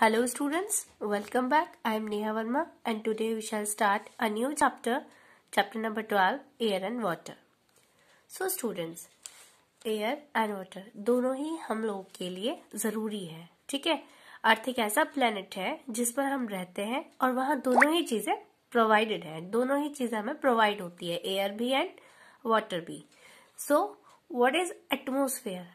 Hello students, welcome back. I am Neha Verma and today we shall start a new chapter, chapter number 12, air and water. So students, air and water दोनों ही हम लोगों के लिए जरूरी है ठीक है अर्थ एक ऐसा प्लेनेट है जिस पर हम रहते हैं और वहाँ दोनों ही चीजें प्रोवाइडेड हैं दोनों ही चीजें हमें प्रोवाइड होती है एयर भी एंड वाटर भी so what is atmosphere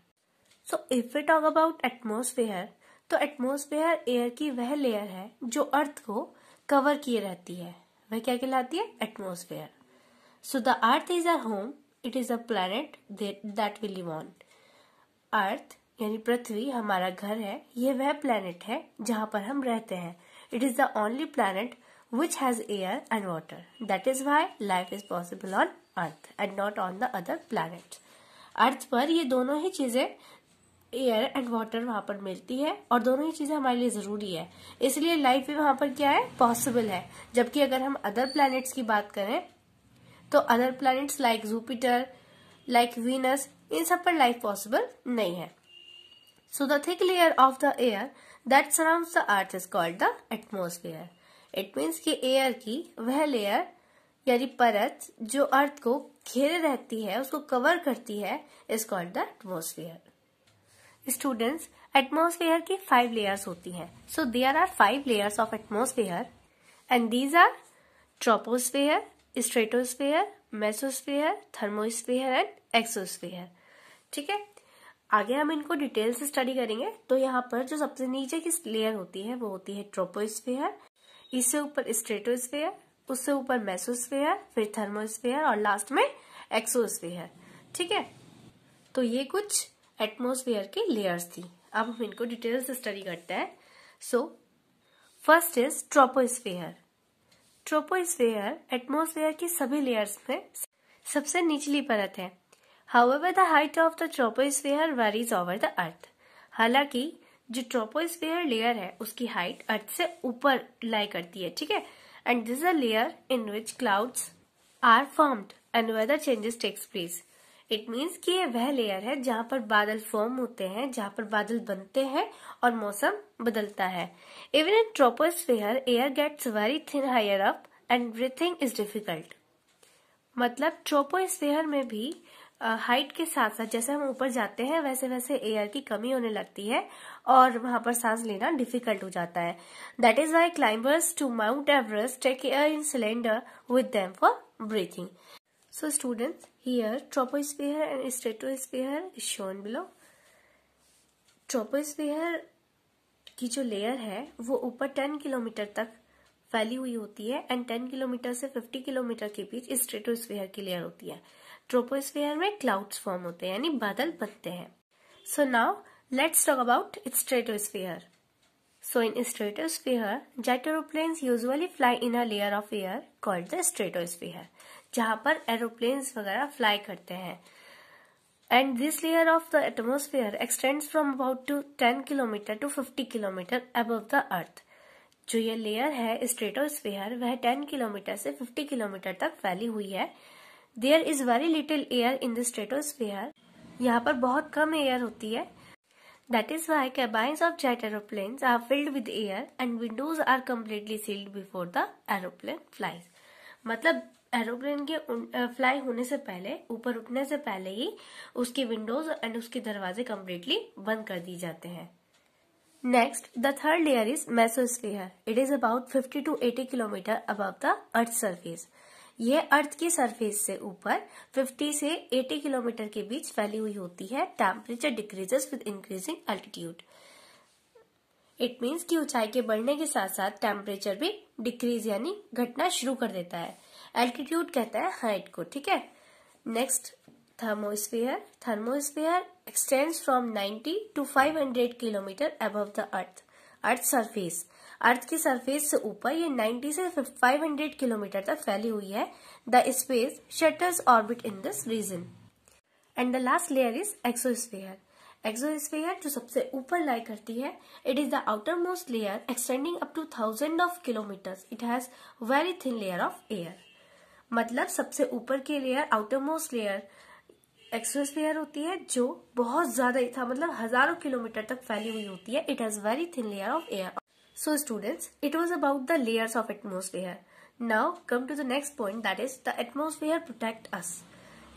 so if we talk about atmosphere तो एटमोस्फेयर एयर की वह लेयर है जो अर्थ को कवर किए रहती है वह क्या कहलाती है atmosphere so the Earth is our home it is a planet that will live on Earth यानी पृथ्वी हमारा घर है यह वह प्लैनेट है जहां पर हम रहते हैं it is the only planet which has air and water. That is why life is possible on Earth and not on the other planet Earth पर ये दोनों ही चीजें एयर एंड वाटर वहां पर मिलती है और दोनों ही चीजें हमारे लिए जरूरी है इसलिए लाइफ भी वहां पर क्या है पॉसिबल है जबकि अगर हम अदर प्लैनेट्स की बात करें तो other planets like Jupiter like Venus इन सब पर लाइफ पॉसिबल नहीं है so the thick layer of the air that surround the Earth is called the atmosphere it means कि एयर की वह लेयर यानी परत जो अर्थ को घेरे रहती है उसको कवर करती है is called the atmosphere students atmosphere की फाइव लेयर्स होती हैं so there are five layers of atmosphere and these are troposphere stratosphere mesosphere thermosphere and exosphere ठीक है आगे हम इनको डिटेल से स्टडी करेंगे तो यहाँ पर जो सबसे नीचे की लेयर होती है वो होती है ट्रोपोस्फेयर इससे ऊपर स्ट्रेटोस्फेयर उससे ऊपर मेसोस्फेयर फिर थर्मोस्फेयर और लास्ट में एक्सोस्फेयर ठीक है तो ये कुछ एटमोसफियर के लेयर्स थी अब हम इनको डिटेल से स्टडी करते हैं so first is troposphere troposphere atmosphere की सभी लेयर्स में सबसे निचली परत है however the height of the troposphere varies over the Earth हालांकि जो ट्रोपोस्फेयर लेयर है उसकी हाइट अर्थ से ऊपर लाई करती है ठीक है and this a layer in which clouds are formed and weather changes takes place it means कि ये वह लेयर है जहां पर बादल फॉर्म होते हैं जहां पर बादल बनते हैं और मौसम बदलता है even in troposphere air gets very thin higher up and breathing is difficult मतलब ट्रोपोस्फेयर में भी हाइट के साथ साथ जैसे हम ऊपर जाते हैं वैसे वैसे एयर की कमी होने लगती है और वहां पर सांस लेना डिफिकल्ट हो जाता है that is why climbers to Mount Everest take air in cylinder with them for breathing So students, here troposphere and stratosphere is shown below. Troposphere की जो लेयर है वो ऊपर 10 किलोमीटर तक फैली हुई होती है एंड 10 किलोमीटर से 50 किलोमीटर के बीच स्ट्रेटोस्फीयर की लेयर होती है ट्रोपोस्फीयर में क्लाउड्स फॉर्म होते हैं यानी बादल बनते हैं so now let's talk about stratosphere so in stratosphere jet aeroplanes usually fly in a layer of air called the stratosphere जहाँ पर एरोप्लेन्स वगैरह फ्लाई करते हैं and this layer of the atmosphere extends from about to ten kilometre to fifty kilometre above the Earth जो ये layer है stratosphere वह ten kilometre से फिफ्टी किलोमीटर तक फैली हुई है there is very little air in the stratosphere यहाँ पर बहुत कम एयर होती है that is why cabins of jet aeroplane are filled with air and windows are completely sealed before the aeroplane flies मतलब एरोप्लेन के फ्लाई होने से पहले ऊपर उठने से पहले ही उसके विंडोज एंड उसके दरवाजे कम्प्लीटली बंद कर दिए जाते हैं next the third layer is mesosphere it is about 50 to 80 kilometre above the Earth surface यह अर्थ की सरफेस से ऊपर 50 से 80 किलोमीटर के बीच फैली हुई होती है temperature decreases with increasing altitude it means कि ऊंचाई के बढ़ने के साथ साथ टेम्परेचर भी डिक्रीज यानी घटना शुरू कर देता है एल्टीट्यूड कहता है हाइट को ठीक है next thermosphere thermosphere extends from 90 to 500 kilometre above the Earth Earth surface Earth की सरफेस से ऊपर ये 90 से 500 किलोमीटर तक फैली हुई है the space shutters orbit in this region and the last layer is exosphere exosphere जो सबसे ऊपर लाई करती है it is the outer most layer extending up to thousand of kilometres it has very thin layer of air मतलब सबसे ऊपर की layer outer most layer express layer होती है जो बहुत ज्यादा था मतलब हजारों किलोमीटर तक फैली हुई होती है it has very thin layer of air so students it was about the layers of atmosphere now come to the next point that is the atmosphere protect us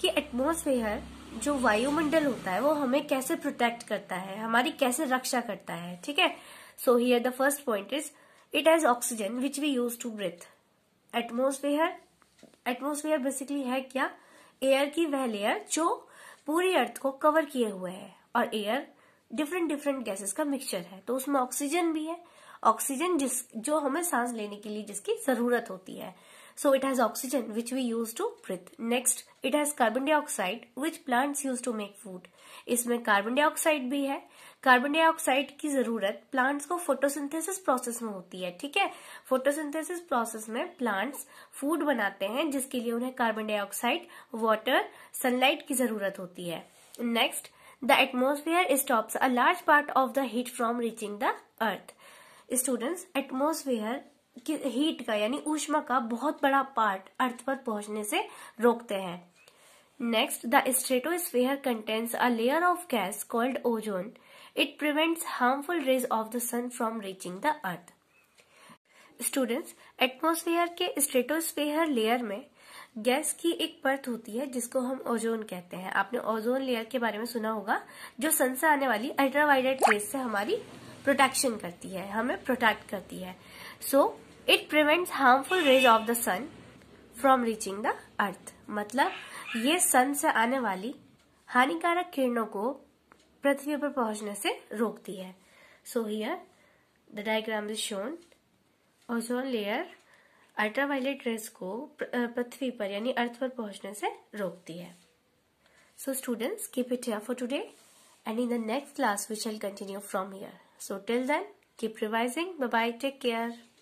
कि एटमोसफेयर जो वायुमंडल होता है वो हमें कैसे प्रोटेक्ट करता है हमारी कैसे रक्षा करता है ठीक है so here the first point is it has oxygen which we use to breath atmosphere atmosphere basically है क्या एयर की वह लेयर जो पूरी अर्थ को कवर किए हुए है और एयर डिफरेंट डिफरेंट गैसेस का मिक्सचर है तो उसमें ऑक्सीजन भी है ऑक्सीजन जिस जो हमें सांस लेने के लिए जिसकी जरूरत होती है So it has oxygen which we use to breathe. Next, it has carbon dioxide which plants use to make food. इसमें कार्बन डाइऑक्साइड भी है कार्बन डाइऑक्साइड की जरूरत प्लांट्स को फोटोसिंथेसिस प्रोसेस में होती है ठीक है फोटोसिंथेसिस प्रोसेस में प्लांट्स फूड बनाते हैं जिसके लिए उन्हें कार्बन डाइऑक्साइड वाटर सनलाइट की जरूरत होती है next the atmosphere stops a large part of the heat from reaching the Earth students atmosphere heat का यानी ऊष्मा का बहुत बड़ा पार्ट अर्थ पर पहुंचने से रोकते हैं next the stratosphere contains a layer of gas called ozone it prevents harmful rays of the sun from reaching the Earth students atmosphere के स्ट्रेटोस्फेयर लेयर में गैस की एक परत होती है जिसको हम ओजोन कहते हैं आपने ओजोन लेयर के बारे में सुना होगा जो सन से आने वाली अल्ट्रावायलेट रेज से हमारी प्रोटेक्शन करती है हमें प्रोटेक्ट करती है so so, it prevents harmful rays of the sun from reaching the Earth मतलब ये सन से आने वाली हानिकारक किरणों को पृथ्वी पर पहुंचने से रोकती है so here the diagram is shown ozone layer ultraviolet rays को पृथ्वी पर यानी अर्थ पर पहुंचने से रोकती है so students keep it here for today and in the next class we shall continue from here so till then keep revising bye bye Take